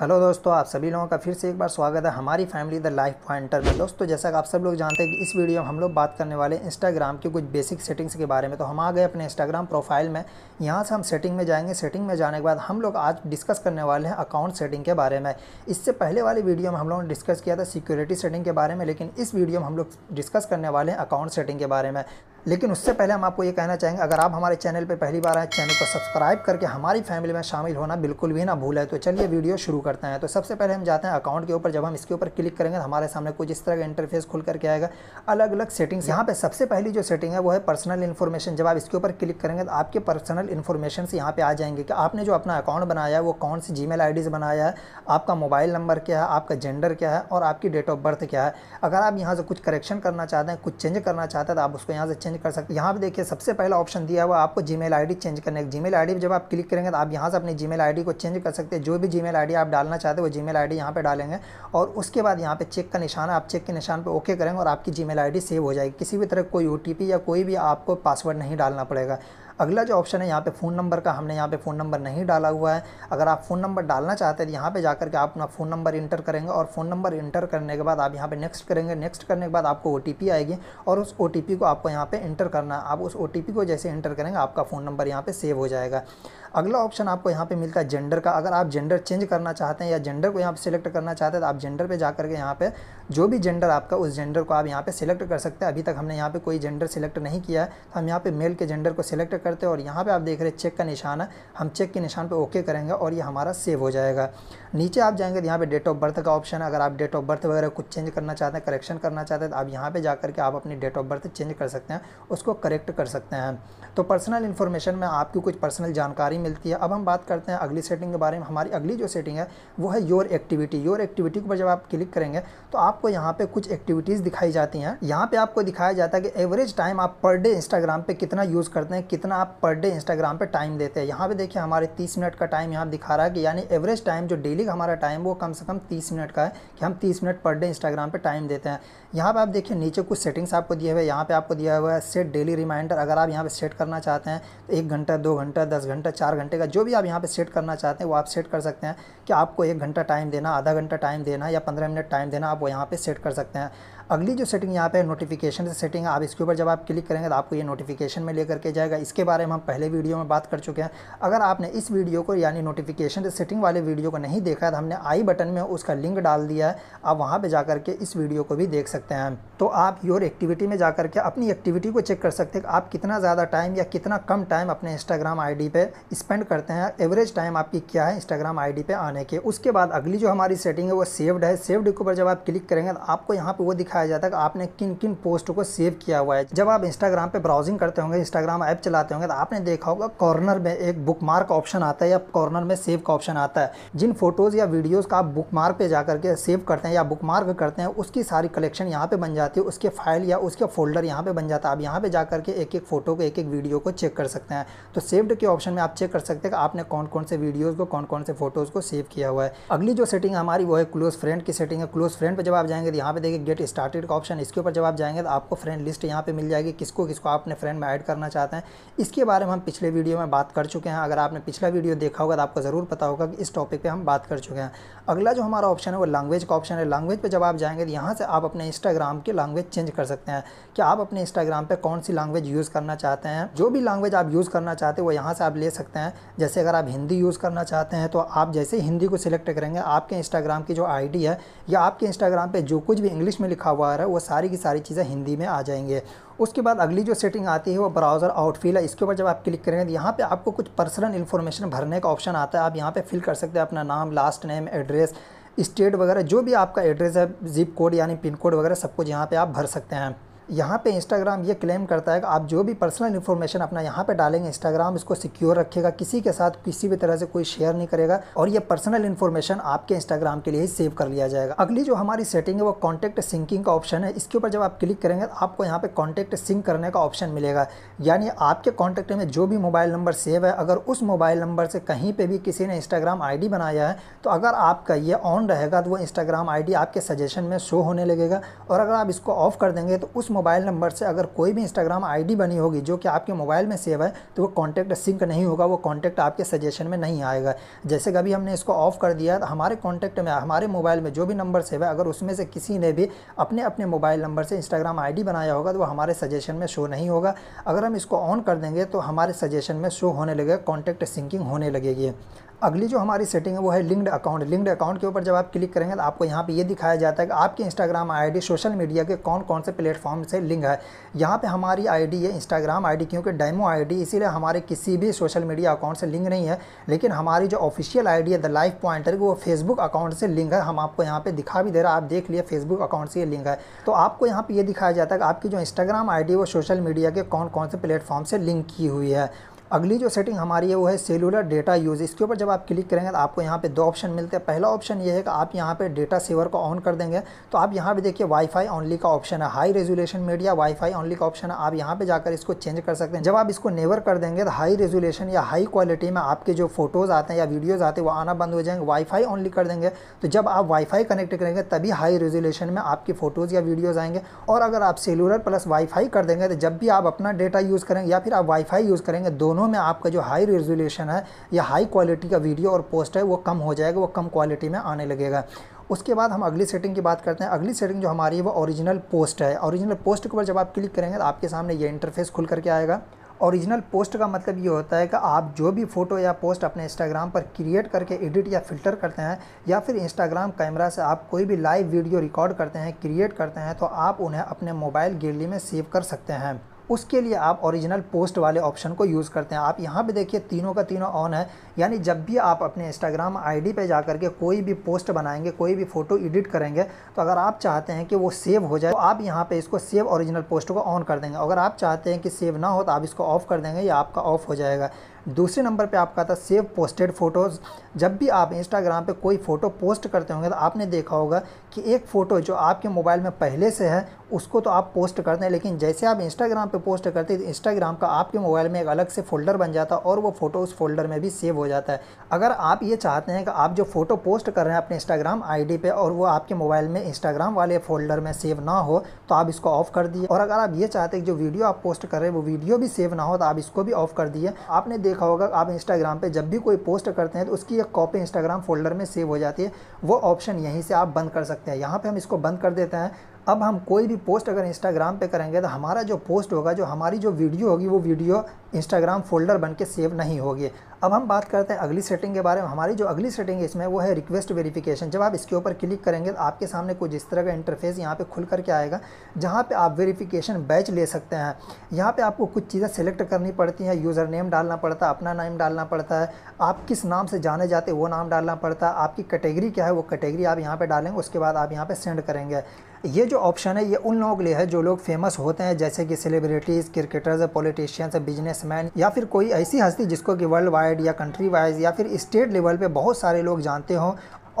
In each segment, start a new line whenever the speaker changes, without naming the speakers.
hello दोस्तों आप सभी लोगों का फिर से एक बार स्वागत है हमारी फैमिली द लाइफ पॉइंटर में दोस्तों जैसा कि आप सब लोग जानते हैं कि इस वीडियो में हम लोग बात करने वाले हैं इंस्टाग्राम की कुछ बेसिक सेटिंग्स के बारे में तो हम आ गए अपने इंस्टाग्राम प्रोफाइल में यहाँ से हम सेटिंग में जाएंगे सेटिंग में जाने के बाद हम लोग आज डिस्कस करने वाले हैं अकाउंट सेटिंग के बारे में इससे पहले वाली वीडियो में हम लोगों ने डिस्कस किया था सिक्योरिटी सेटिंग के बारे में लेकिन इस वीडियो में हम लोग डिस्कस करने वाले हैं अकाउंट सेटिंग के बारे में लेकिन उससे पहले हम आपको ये कहना चाहेंगे अगर आप हमारे चैनल पर पहली बार आए चैनल को सब्सक्राइब करके हमारी फैमिली में शामिल होना बिल्कुल भी ना भूल है तो चलिए वीडियो शुरू करते हैं तो सबसे पहले हम जाते हैं अकाउंट के ऊपर जब हम इसके ऊपर क्लिक करेंगे तो हमारे सामने कुछ इस तरह का इंटरफेस खुल करके आएगा अलग अलग सेटिंग्स यहाँ पर सबसे पहली जो सेटिंग है वो है पर्सनल इन्फॉर्मेशन जब आप इसके ऊपर क्लिक करेंगे तो आपके पर्सनल इन्फॉर्मेशन यहाँ पर आ जाएंगे कि आपने जो अपना अकाउंट बनाया है वो कौन सी जी मेल बनाया है आपका मोबाइल नंबर क्या है आपका जेंडर क्या है और आपकी डेट ऑफ बर्थ क्या है अगर आप यहाँ से कुछ करेक्शन करना चाहते हैं कुछ चेंज करना चाहते हैं तो आप उसको यहाँ से चेंज चेंज कर सकते हैं यहाँ पे देखिए सबसे पहला ऑप्शन दिया हुआ आपको जी मेल चेंज करने का जी मेल जब आप क्लिक करेंगे तो आप यहाँ से अपनी जी मेल को चेंज कर सकते हैं जो भी जी मेल आप डालना चाहते हो वो जी मेल आई यहाँ पर डालेंगे और उसके बाद यहाँ पर चेक का निशान है आप चेक के निशान पर ओके करेंगे और आपकी जी मेल सेव हो जाएगी किसी भी तरह कोई ओ या कोई भी आपको पासवर्ड नहीं डालना पड़ेगा अगला जो ऑप्शन है यहाँ पे फ़ोन नंबर का हमने यहाँ पे फ़ोन नंबर नहीं डाला हुआ है अगर आप फ़ोन नंबर डालना चाहते हैं तो यहाँ पे जाकर के आप अपना फ़ोन नंबर इंटर करेंगे और फ़ोन नंबर इंटर करने के बाद आप यहाँ पे नेक्स्ट करेंगे नेक्स्ट करने के बाद आपको ओ आएगी और उस ओ को आपको यहाँ पर इंटर करना आप उस ओ को जैसे इंटर करेंगे आपका फ़ोन नंबर यहाँ पर सेव हो जाएगा अगला ऑप्शन आपको यहाँ पे मिलता है जेंडर का अगर आप जेंडर चेंज करना चाहते हैं या जेंडर को यहाँ पे सिलेक्ट करना चाहते हैं तो आप जेंडर पे जा करके यहाँ पे जो भी जेंडर आपका उस जेंडर को आप यहाँ पे सिलेक्ट कर सकते हैं अभी तक हमने यहाँ पे कोई जेंडर सिलेक्ट नहीं किया है तो हम यहाँ पे मेल के जेंडर को सिलेक्ट करते हैं और यहाँ पे आप देख रहे हैं चेक का निशान है हम चेक के निशान पर ओके करेंगे और ये हमारा सेव हो जाएगा नीचे आप जाएंगे तो यहाँ पर डेट ऑफ बर्थ का ऑप्शन है अगर आप डेट ऑफ बर्थ वगैरह कुछ चेंज करना चाहते हैं करेक्शन करना चाहते हैं तो आप यहाँ पर जा करके आप अपनी डेट ऑफ बर्थ चेंज कर सकते हैं उसको करेक्ट कर सकते हैं तो पर्सनल इन्फॉर्मेशन में आपकी कुछ पर्सनल जानकारी मिलती है अब हम बात करते हैं अगली सेटिंग के बारे में हमारी अगली जो सेटिंग है वो है योर एक्टिविटी योर एक्टिविटी के ऊपर जब आप क्लिक करेंगे तो आपको यहाँ पे कुछ एक्टिविटीज़ दिखाई जाती हैं यहाँ पे आपको दिखाया जाता है कि एवरेज टाइम आप पर डे इंस्टाग्राम पर कितना यूज़ करते हैं कितना आप पर डे इंस्टाग्राम पर टाइम देते हैं यहाँ पर देखिए हमारे तीस मिनट का टाइम यहाँ दिखा रहा है कि यानी एवरेज टाइम जो डेली का हमारा टाइम वो कम से कम तीस मिनट का है कि हम तीस मिनट पर डे इंस्टाग्राम पर टाइम देते हैं यहाँ पर आप देखिए नीचे कुछ सेटिंग्स आपको दिए हुए यहाँ पर आपको दिया हुआ है सेट डेली रिमाइंडर अगर आप यहाँ पर सेट करना चाहते हैं तो एक घंटा दो घंटा दस घंटा चार चार घंटे का जो भी आप यहाँ पे सेट करना चाहते हैं वो आप सेट कर सकते हैं कि आपको एक घंटा टाइम देना आधा घंटा टाइम देना या पंद्रह मिनट टाइम देना आप वो यहाँ पर सेट कर सकते हैं अगली जो सेटिंग यहाँ पे नोटिफिकेशन सेटिंग आप इसके ऊपर जब आप क्लिक करेंगे तो आपको ये नोटिफिकेशन में लेकर के जाएगा इसके बारे में हम पहले वीडियो में बात कर चुके हैं अगर आपने इस वीडियो को यानी नोटिफिकेशन सेटिंग वाले वीडियो को नहीं देखा तो हमने आई बटन में उसका लिंक डाल दिया है आप वहाँ पर जा के इस वीडियो को भी देख सकते हैं तो आप योर एक्टिविटी में जा के अपनी एक्टिविटी को चेक कर सकते हैं आप कितना ज़्यादा टाइम या कितना कम टाइम अपने इंस्टाग्राम आई पे स्पेंड करते हैं एवरेज टाइम आपकी क्या है इंस्टाग्राम आई पे आने के उसके बाद अगली जो हमारी सेटिंग है वो सेव्ड है सेव्ड के ऊपर जब आप क्लिक करेंगे तो आपको यहाँ पर वो दिखा दिखाया जाता है कि आपने किन किन पोस्ट को सेव किया हुआ है जब आप इंस्टाग्राम पे ब्राउजिंग करते होंगे इंस्टाग्राम ऐप चलाते होंगे तो आपने देखा होगा कॉर्नर में एक बुक मार्क ऑप्शन आता है या कॉर्नर में सेव का ऑप्शन आता है जिन फोटोज़ या वीडियोज़ का आप बुक मार्क पर जाकर के सेव करते हैं या बुक मार्क करते हैं उसकी सारी कलेक्शन यहाँ पर बन जाती है उसके फाइल या उसके फोल्डर यहाँ पर बन जाता है आप यहाँ पर जा करके एक एक फ़ोटो को एक एक वीडियो को चेक कर सकते हैं तो सेव्ड के ऑप्शन में आप चेक कर सकते हैं कि आपने कौन कौन से वीडियोज़ को कौन कौन से फोटोज़ को सेव किया हुआ है अगली जो सेटिंग हमारी वो है क्लोज़ फ्रेंड की सेटिंग है क्लोज़ फ्रेंड पर जब आप जाएंगे तो यहाँ पर देखिए गेट स्टार्ट स्टार्टेड का ऑप्शन इसके ऊपर जब आप जाएंगे तो आपको फ्रेंड लिस्ट यहाँ पे मिल जाएगी किसको किसको आप अपने फ्रेंड में ऐड करना चाहते हैं इसके बारे में हम पिछले वीडियो में बात कर चुके हैं अगर आपने पिछला वीडियो देखा होगा तो आपको ज़रूर पता होगा कि इस टॉपिक पर हम बात कर चुके हैं अगला जो हमारा ऑप्शन है वो लैंग्वेज का ऑप्शन है लैंग्वेज पर जब आप जाएंगे तो यहाँ से आप अपने इंस्टाग्राम की लैंग्वेज चेंज कर सकते हैं कि आप अपने इंस्टाग्राम पर कौन सी लैंग्वेज यूज़ करना चाहते हैं जो भी लैंग्वेज आप यूज़ करना चाहते हैं वो यहाँ से आप ले सकते हैं जैसे अगर आप हिंदी यूज़ करना चाहते हैं तो आप जैसे हिंदी को सिलेक्ट करेंगे आपके इंस्टाग्राम की जो आई है या आपके इंस्टाग्राम पर जो कुछ भी इंग्लिश में लिखा हुआ है वो सारी की सारी चीज़ें हिंदी में आ जाएंगे उसके बाद अगली जो सेटिंग आती है वो ब्राउज़र फिल है इसके ऊपर जब आप क्लिक करेंगे तो यहाँ पे आपको कुछ पर्सनल इन्फॉर्मेशन भरने का ऑप्शन आता है आप यहाँ पे फिल कर सकते हैं अपना नाम लास्ट नेम एड्रेस स्टेट वगैरह जो भी आपका एड्रेस है जिप कोड यानी पिन कोड वगैरह सब कुछ यहाँ पर आप भर सकते हैं यहाँ पे इंस्टाग्राम ये क्लेम करता है कि आप जो भी पर्सनल इन्फॉर्मेशन अपना यहाँ पे डालेंगे इंस्टाग्राम इसको सिक्योर रखेगा किसी के साथ किसी भी तरह से कोई शेयर नहीं करेगा और ये पर्सनल इन्फॉर्मेशन आपके इंस्टाग्राम के लिए ही सेव कर लिया जाएगा अगली जो हमारी सेटिंग है वो कॉन्टैक्ट सिंकिंग का ऑप्शन है इसके ऊपर जब आप क्लिक करेंगे तो आपको यहाँ पर कॉन्टैक्ट सिंक करने का ऑप्शन मिलेगा यानी आपके कॉन्टैक्ट में जो भी मोबाइल नंबर सेव है अगर उस मोबाइल नंबर से कहीं पर भी किसी ने इंस्टाग्राम आई बनाया है तो अगर आपका ये ऑन रहेगा तो वो इंस्टाग्राम आई आपके सजेशन में शो होने लगेगा और अगर आप इसको ऑफ कर देंगे तो उस मोबाइल नंबर से अगर कोई भी इंस्टाग्राम आईडी बनी होगी जो कि आपके मोबाइल में सेव है तो वो कॉन्टैक्ट सिंक नहीं होगा वो कॉन्टैक्ट आपके सजेशन में नहीं आएगा जैसे कभी हमने इसको ऑफ कर दिया तो हमारे कॉन्टैक्ट में हमारे मोबाइल में जो भी नंबर सेव है अगर उसमें से किसी ने भी अपने अपने मोबाइल नंबर से इंस्टाग्राम आई बनाया होगा तो वो हमारे सजेशन में शो नहीं होगा अगर हम इसको ऑन कर देंगे तो हमारे सजेशन में शो होने लगेगा कॉन्टैक्ट सिंकिंग होने लगेगी अगली जो हमारी सेटिंग है वो है लिंक्ड अकाउंट लिंक्ड अकाउंट के ऊपर जब आप क्लिक करेंगे तो आपको यहाँ पे ये दिखाया जाता है कि आपके इंस्टाग्राम आईडी सोशल मीडिया के कौन कौन से प्लेटफॉर्म से लिंक है यहाँ पे हमारी आईडी है इंस्टाग्राम आईडी क्योंकि डेमो आईडी इसीलिए हमारे किसी भी सोशल मीडिया अकाउंट से लिंक नहीं है लेकिन हमारी जो ऑफिशियल आई है द लाइफ पॉइंटर वो फेसबुक अकाउंट से लिंक है हम आपको यहाँ पर दिखा भी दे रहा आप देख लिए फेसबुक अकाउंट से ये लिंक है तो आपको यहाँ पर ये दिखाया जाता है कि आपकी जो इंस्टाग्राम आई वो सोशल मीडिया के कौन कौन से प्लेटफॉर्म से लिंक की हुई है अगली जो सेटिंग हमारी है वो है सेलुलर डेटा यूज़ इसके ऊपर जब आप क्लिक करेंगे तो आपको यहाँ पे दो ऑप्शन मिलते हैं पहला ऑप्शन ये है कि आप यहाँ पे डेटा सेवर को ऑन कर देंगे तो आप यहाँ पे देखिए वाईफाई ओनली का ऑप्शन है high resolution media wifi only का ऑप्शन है आप यहाँ पे जाकर इसको चेंज कर सकते हैं जब आप इसको नेवर कर देंगे तो हाई रेजोल्यूशन या हाई क्वालिटी में आपके जो फोटोज़ आते हैं या वीडियोज़ आते हैं वो आना बंद हो जाएंगे वाईफाई ओनली कर देंगे तो जब आप वाईफाई कनेक्ट करेंगे तभी हाई रेजोल्यूशन में आपकी फ़ोटोज़ या वीडियोज़ आएंगे और अगर आप सेलुलर प्लस वाईफाई कर देंगे तो जब भी आप अपना डेटा यूज़ करेंगे या फिर आप वाईफाई यूज़ करेंगे दोनों दोनों में आपका जो हाई रेजोल्यूशन है या हाई क्वालिटी का वीडियो और पोस्ट है वो कम हो जाएगा वो कम क्वालिटी में आने लगेगा उसके बाद हम अगली सेटिंग की बात करते हैं अगली सेटिंग जो हमारी है वो ओरिजिनल पोस्ट है ओरिजिनल पोस्ट के ऊपर जब आप क्लिक करेंगे तो आपके सामने ये इंटरफेस खुल करके आएगा ओरिजिनल पोस्ट का मतलब ये होता है कि आप जो भी फ़ोटो या पोस्ट अपने इंस्टाग्राम पर क्रिएट करके एडिट या फिल्टर करते हैं या फिर इंस्टाग्राम कैमरा से आप कोई भी लाइव वीडियो रिकॉर्ड करते हैं क्रिएट करते हैं तो आप उन्हें अपने मोबाइल गैलरी में सेव कर सकते हैं उसके लिए आप ओरिजिनल पोस्ट वाले ऑप्शन को यूज़ करते हैं आप यहाँ पे देखिए तीनों का तीनों ऑन है यानी जब भी आप अपने इंस्टाग्राम आईडी पे जा करके कोई भी पोस्ट बनाएंगे कोई भी फ़ोटो एडिट करेंगे तो अगर आप चाहते हैं कि वो सेव हो जाए तो आप यहाँ पर इसको सेव ओरिजिनल पोस्ट को ऑन कर देंगे अगर आप चाहते हैं कि सेव ना हो तो आप इसको ऑफ़ कर देंगे या आपका ऑफ़ हो जाएगा दूसरे नंबर पे आपका था सेव पोस्टेड फ़ोटोज़ जब भी आप इंस्टाग्राम पे कोई फ़ोटो पोस्ट करते होंगे तो आपने देखा होगा कि एक फ़ोटो जो आपके मोबाइल में पहले से है उसको तो आप पोस्ट करते हैं लेकिन जैसे आप इंस्टाग्राम पे पोस्ट करते हैं तो इंस्टाग्राम का आपके मोबाइल में एक अलग से फ़ोल्डर बन जाता है और वो फ़ोटो उस फोल्डर में भी सेव हो जाता है अगर आप ये चाहते हैं कि आप जो फ़ोटो पोस्ट कर रहे हैं अपने इंस्टाग्राम आई पे और वो आपके मोबाइल में इंस्टाग्राम वाले फ़ोल्डर में सेव ना हो तो आप इसको ऑफ़ कर दिए और अगर आप ये चाहते हैं कि जो वीडियो आप पोस्ट कर रहे हैं वो वीडियो भी सेव ना हो तो आप इसको भी ऑफ़ कर दिए आपने देखा होगा आप इंस्टाग्राम पे जब भी कोई पोस्ट करते हैं तो उसकी एक कॉपी इंस्टाग्राम फोल्डर में सेव हो जाती है वो ऑप्शन यहीं से आप बंद कर सकते हैं यहाँ पे हम इसको बंद कर देते हैं अब हम कोई भी पोस्ट अगर इंस्टाग्राम पे करेंगे तो हमारा जो पोस्ट होगा जो हमारी जो वीडियो होगी वो वीडियो इंस्टाग्राम फोल्डर बन के सेव नहीं होगी अब हम बात करते हैं अगली सेटिंग के बारे में हमारी जो अगली सेटिंग है इसमें वो है रिक्वेस्ट वेरिफिकेशन जब आप इसके ऊपर क्लिक करेंगे तो आपके सामने कुछ इस तरह का इंटरफेस यहाँ पे खुल करके आएगा जहाँ पे आप वेरिफिकेशन बैच ले सकते हैं यहाँ पे आपको कुछ चीज़ें सेलेक्ट करनी पड़ती हैं यूज़र नेम डालना पड़ता है अपना नाम डालना पड़ता है आप किस नाम से जाने जाते वो नाम डालना पड़ता है आपकी कैटेगरी क्या है वो कैटेगरी आप यहाँ पर डालेंगे उसके बाद आप यहाँ पर सेंड करेंगे ये जो ऑप्शन है ये उन लोगों के लिए है जो लोग फेमस होते हैं जैसे कि सेलिब्रिटीज़ क्रिकेटर्स पॉलिटिशियंस बिजनेसमैन या फिर कोई ऐसी हस्ती जिसको कि वर्ल्ड वाइड या कंट्री वाइज या फिर स्टेट लेवल पे बहुत सारे लोग जानते हों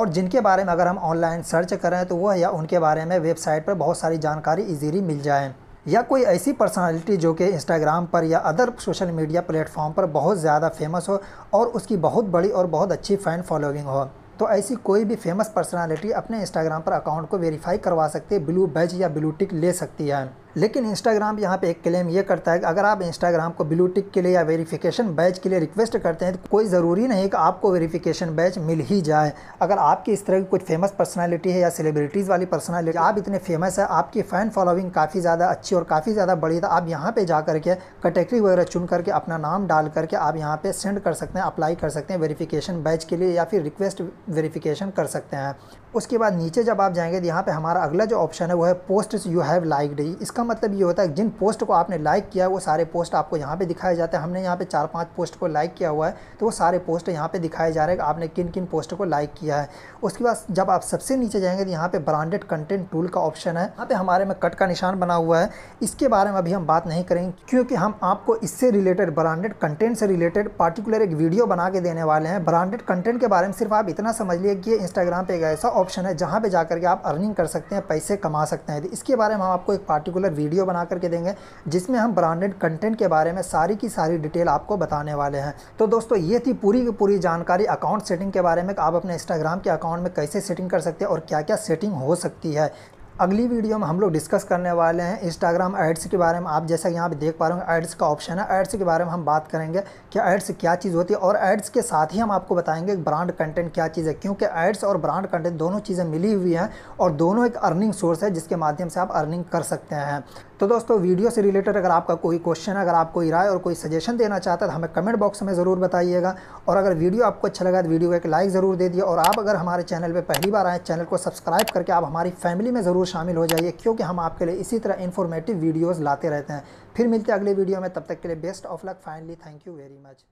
और जिनके बारे में अगर हम ऑनलाइन सर्च करें तो वह या उनके बारे में वेबसाइट पर बहुत सारी जानकारी ईजीली मिल जाए या कोई ऐसी पर्सनालिटी जो कि इंस्टाग्राम पर या अदर सोशल मीडिया प्लेटफॉर्म पर बहुत ज़्यादा फेमस हो और उसकी बहुत बड़ी और बहुत अच्छी फ़ैन फॉलोइंग हो तो ऐसी कोई भी फेमस पर्सनालिटी अपने इंस्टाग्राम पर अकाउंट को वेरीफाई करवा सकती है ब्लू बैज या ब्लू टिक ले सकती है लेकिन इंस्टाग्राम यहाँ पे एक क्लेम ये करता है कि अगर आप इंस्टाग्राम को ब्लू टिक के लिए या वेरिफिकेशन बैच के लिए रिक्वेस्ट करते हैं तो कोई ज़रूरी नहीं कि आपको वेरिफिकेशन बैच मिल ही जाए अगर आपकी इस तरह की कुछ फेमस पर्सनालिटी है या सेलिब्रिटीज़ वाली पर्सनालिटी आप इतने फेमस है आपकी फ़ैन फॉलोइंग काफ़ी ज़्यादा अच्छी और काफ़ी ज़्यादा बड़ी है तो आप यहाँ पर जा करके कैटेगरी वगैरह चुन करके अपना नाम डाल करके आप यहाँ पर सेंड कर सकते हैं अप्लाई कर सकते हैं वेरीफिकेशन बैच के लिए या फिर रिक्वेस्ट वेरीफिकेशन कर सकते हैं उसके बाद नीचे जब आप जाएंगे तो यहाँ पे हमारा अगला जो ऑप्शन है वो है पोस्ट यू हैव लाइकड इसका मतलब ये होता है जिन पोस्ट को आपने लाइक किया है वो सारे पोस्ट आपको यहाँ पे दिखाए जाते हैं हमने यहाँ पे चार पांच पोस्ट को लाइक किया हुआ है तो वो सारे पोस्ट यहाँ पे दिखाए जा रहे हैं आपने किन किन पोस्ट को लाइक किया है उसके बाद जब आप सबसे नीचे जाएंगे तो यहाँ पर ब्रांडेड कंटेंट टूल का ऑप्शन है यहाँ पर हमारे में कट का निशान बना हुआ है इसके बारे में अभी हम बात नहीं करेंगे क्योंकि हम आपको इससे रिलेटेड ब्रांडेड कंटेंट से रिलेटेड पार्टिकुलर एक वीडियो बना के देने वाले हैं ब्रांडेड कंटेंट के बारे में सिर्फ आप इतना समझ लिए कि इंस्टाग्राम पर एक ऐसा ऑप्शन है जहाँ पे जा करके आप अर्निंग कर सकते हैं पैसे कमा सकते हैं इसके बारे में हम आपको एक पार्टिकुलर वीडियो बना करके देंगे जिसमें हम ब्रांडेड कंटेंट के बारे में सारी की सारी डिटेल आपको बताने वाले हैं तो दोस्तों ये थी पूरी की पूरी जानकारी अकाउंट सेटिंग के बारे में आप अपने इंस्टाग्राम के अकाउंट में कैसे सेटिंग कर सकते हैं और क्या क्या सेटिंग हो सकती है अगली वीडियो में हम लोग डिस्कस करने वाले हैं इंस्टाग्राम एड्स के बारे में आप जैसा यहाँ पे देख पा रहे हो एड्स का ऑप्शन है एड्स के बारे में हम बात करेंगे कि एड्स क्या चीज़ होती है और एड्स के साथ ही हम आपको बताएंगे ब्रांड कंटेंट क्या चीज़ है क्योंकि एड्स और ब्रांड कंटेंट दोनों चीज़ें मिली हुई हैं और दोनों एक अर्निंग सोर्स है जिसके माध्यम से आप अर्निंग कर सकते हैं तो दोस्तों वीडियो से रिलेटेड अगर आपका कोई क्वेश्चन अगर आप कोई राय और कोई सजेशन देना चाहता है तो हमें कमेंट बॉक्स में ज़रूर बताइएगा और अगर वीडियो आपको अच्छा लगा तो वीडियो को एक लाइक ज़रूर दे दिए और आप अगर हमारे चैनल पर पहली बार आए चैनल को सब्सक्राइब करके आप हमारी फैमिली में ज़रूर शामिल हो जाइए क्योंकि हम आपके लिए इसी तरह इन्फॉर्मेटिव वीडियोज़ लाते रहते हैं फिर मिलते हैं अगले वीडियो में तब तक के लिए best of luck finally thank you very much